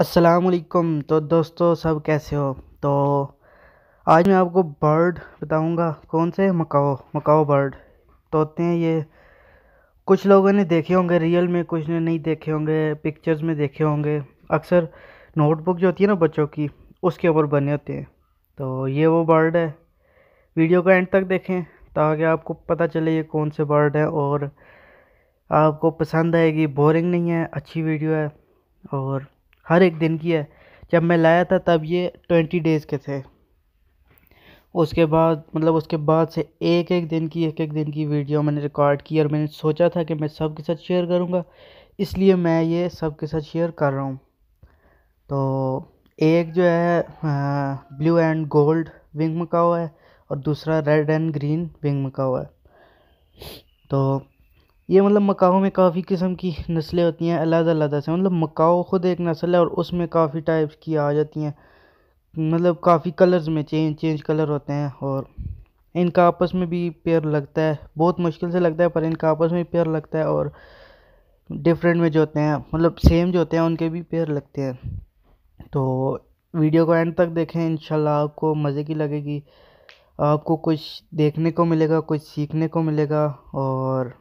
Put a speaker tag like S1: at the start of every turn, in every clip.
S1: असलकुम तो दोस्तों सब कैसे हो तो आज मैं आपको बर्ड बताऊंगा कौन से मकाओ मकाओ बर्ड तोते तो हैं ये कुछ लोगों ने देखे होंगे रियल में कुछ ने नहीं देखे होंगे पिक्चर्स में देखे होंगे अक्सर नोटबुक जो होती है ना बच्चों की उसके ऊपर बने होते हैं तो ये वो बर्ड है वीडियो को एंड तक देखें ताकि आपको पता चले ये कौन से बर्ड हैं और आपको पसंद आएगी बोरिंग नहीं है अच्छी वीडियो है और हर एक दिन की है जब मैं लाया था तब ये ट्वेंटी डेज़ के थे उसके बाद मतलब उसके बाद से एक एक दिन की एक एक दिन की वीडियो मैंने रिकॉर्ड की और मैंने सोचा था कि मैं सबके साथ शेयर करूँगा इसलिए मैं ये सबके साथ शेयर कर रहा हूँ तो एक जो है blue and gold wing macaw है और दूसरा red and green wing macaw है तो ये मतलब मकाओं में काफ़ी किस्म की नस्लें होती हैं अलग अलग से मतलब मकाओ ख़ुद एक नस्ल है और उसमें काफ़ी टाइप्स की आ जाती हैं मतलब काफ़ी कलर्स में चेंज चेंज कलर होते हैं और इनका आपस में भी पेयर लगता है बहुत मुश्किल से लगता है पर इनका आपस में पेयर लगता है और डिफरेंट में जो होते हैं मतलब सेम जो होते हैं उनके भी पेयर लगते हैं तो वीडियो को एंड तक देखें इन आपको मज़े की लगेगी आपको कुछ देखने को मिलेगा कुछ सीखने को मिलेगा और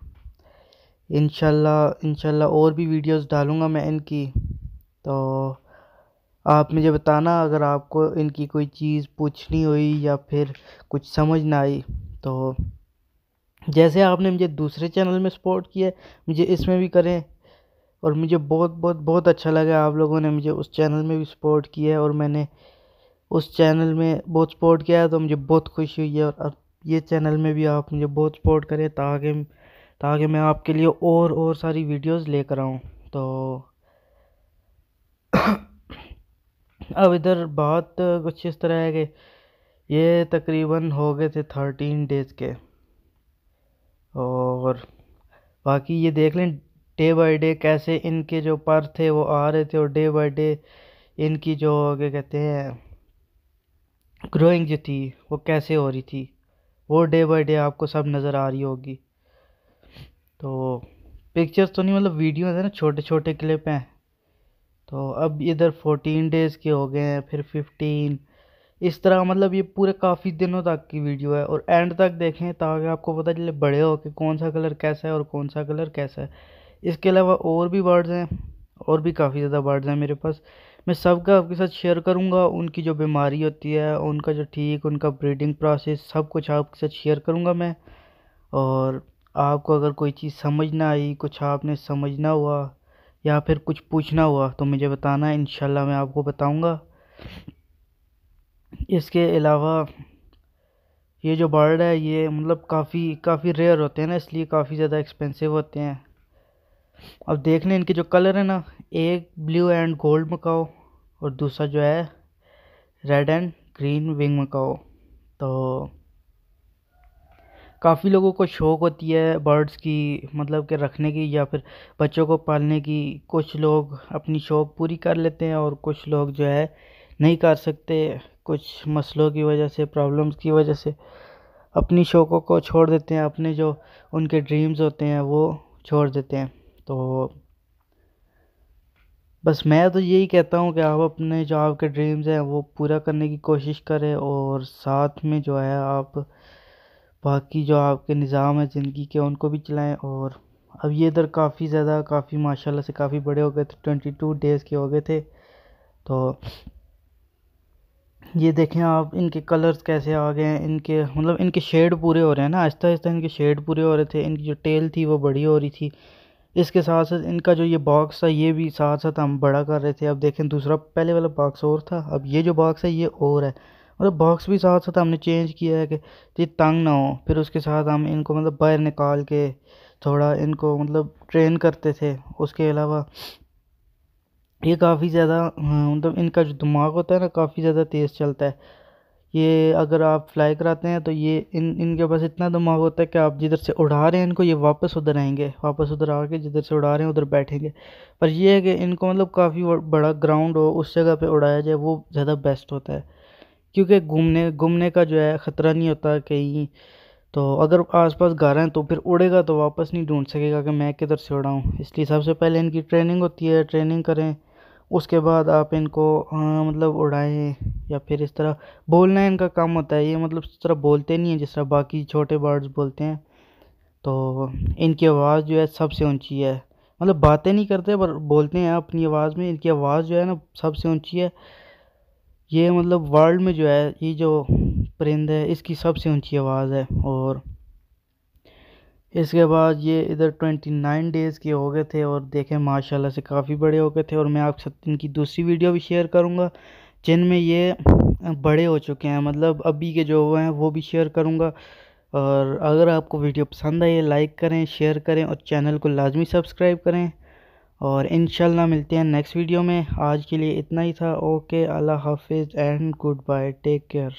S1: इंशाल्लाह इंशाल्लाह और भी वीडियोस डालूँगा मैं इनकी तो आप मुझे बताना अगर आपको इनकी कोई चीज़ पूछनी हुई या फिर कुछ समझ ना आई तो जैसे आपने मुझे दूसरे चैनल में सपोर्ट किया मुझे इसमें भी करें और मुझे बहुत बहुत बहुत अच्छा लगा आप लोगों ने मुझे उस चैनल में भी सपोर्ट किया है और मैंने उस चैनल में बहुत सपोर्ट किया है तो मुझे बहुत खुशी हुई है और अब ये चैनल में भी आप मुझे बहुत सपोर्ट करें ताकि ताकि मैं आपके लिए और और सारी वीडियोस लेकर आऊँ तो अब इधर बात कुछ इस तरह है कि ये तकरीबन हो गए थे थर्टीन डेज़ के और बाकी ये देख लें डे बाय डे कैसे इनके जो पर थे वो आ रहे थे और डे बाय डे इनकी जो क्या कहते हैं ग्रोइंग जो थी वो कैसे हो रही थी वो डे बाय डे आपको सब नज़र आ रही होगी तो पिक्चर्स तो नहीं मतलब वीडियो है ना छोटे छोटे क्लिप हैं तो अब इधर फोर्टीन डेज़ के हो गए हैं फिर फिफ्टीन इस तरह मतलब ये पूरे काफ़ी दिनों तक की वीडियो है और एंड तक देखें ताकि आपको पता चले बड़े हो कि कौन सा कलर कैसा है और कौन सा कलर कैसा है इसके अलावा और भी बर्ड्स हैं और भी काफ़ी ज़्यादा वर्ड्स हैं मेरे पास मैं सबका आपके साथ शेयर करूँगा उनकी जो बीमारी होती है उनका जो ठीक उनका ब्रीडिंग प्रोसेस सब कुछ आपके साथ शेयर करूँगा मैं और आपको अगर कोई चीज़ समझ ना आई कुछ आपने समझना हुआ या फिर कुछ पूछना हुआ तो मुझे बताना इन मैं आपको बताऊँगा इसके अलावा ये जो बर्ड है ये मतलब काफ़ी काफ़ी रेयर होते हैं ना इसलिए काफ़ी ज़्यादा एक्सपेंसिव होते हैं अब देख लें इनके जो कलर है ना एक ब्लू एंड गोल्ड मकाओ और दूसरा जो है red and green wing macaw तो काफ़ी लोगों को शौक़ होती है बर्ड्स की मतलब के रखने की या फिर बच्चों को पालने की कुछ लोग अपनी शौक़ पूरी कर लेते हैं और कुछ लोग जो है नहीं कर सकते कुछ मसलों की वजह से प्रॉब्लम्स की वजह से अपनी शौक़ों को छोड़ देते हैं अपने जो उनके ड्रीम्स होते हैं वो छोड़ देते हैं तो बस मैं तो यही कहता हूँ कि आप अपने जो आपके ड्रीम्स हैं वो पूरा करने की कोशिश करें और साथ में जो है आप बाकी जो आपके निज़ाम है ज़िंदगी के उनको भी चलाएँ और अब ये इधर काफ़ी ज़्यादा काफ़ी माशाल्लाह से काफ़ी बड़े हो गए थे ट्वेंटी टू डेज़ के हो गए थे तो ये देखें आप इनके कलर्स कैसे आ गए हैं इनके मतलब इनके शेड पूरे हो रहे हैं ना आहिस्ता आहिस्ता इनके शेड पूरे हो रहे थे इनकी जो टेल थी वो बड़ी हो रही थी इसके साथ साथ इनका जो ये बॉक्स था ये भी साथ साथ हम बड़ा कर रहे थे अब देखें दूसरा पहले वाला बॉक्स और था अब ये जो बॉक्स है ये और है मतलब बॉक्स भी साथ साथ हमने चेंज किया है कि ये तंग ना हो फिर उसके साथ हम इनको मतलब बाहर निकाल के थोड़ा इनको मतलब ट्रेन करते थे उसके अलावा ये काफ़ी ज़्यादा हाँ, मतलब इनका जो दिमाग होता है ना काफ़ी ज़्यादा तेज़ चलता है ये अगर आप फ्लाई कराते हैं तो ये इन इनके पास इतना दिमाग होता है कि आप जिधर से उड़ा रहे हैं इनको ये वापस उधर आएंगे वापस उधर आके जिधर से उड़ा रहे हैं उधर बैठेंगे पर ये है कि इनको मतलब काफ़ी बड़ा ग्राउंड हो उस जगह पे उड़ाया जाए वो ज़्यादा बेस्ट होता है क्योंकि घूमने घूमने का जो है ख़तरा नहीं होता कहीं तो अगर आसपास घर हैं तो फिर उड़ेगा तो वापस नहीं ढूंढ सकेगा कि मैं किधर से उड़ाऊँ इसलिए सबसे पहले इनकी ट्रेनिंग होती है ट्रेनिंग करें उसके बाद आप इनको आ, मतलब उड़ाएं या फिर इस तरह बोलना इनका काम होता है ये मतलब इस तरह बोलते नहीं हैं जिस तरह बाकी छोटे बर्ड्स बोलते हैं तो इनकी आवाज़ जो है सबसे ऊंची है मतलब बातें नहीं करते पर बोलते हैं अपनी आवाज़ में इनकी आवाज़ जो है ना सबसे ऊंची है ये मतलब वर्ल्ड में जो है ये जो परिंद है इसकी सबसे ऊंची आवाज़ है और इसके बाद ये इधर ट्वेंटी नाइन डेज़ के हो गए थे और देखें माशाल्लाह से काफ़ी बड़े हो गए थे और मैं आप साथ इनकी दूसरी वीडियो भी शेयर करूँगा जिनमें ये बड़े हो चुके हैं मतलब अभी के जो हुए हैं वो भी शेयर करूँगा और अगर आपको वीडियो पसंद आई लाइक करें शेयर करें और चैनल को लाजमी सब्सक्राइब करें और इन मिलते हैं नेक्स्ट वीडियो में आज के लिए इतना ही था ओके अल्लाह हाफिज़ and good bye take care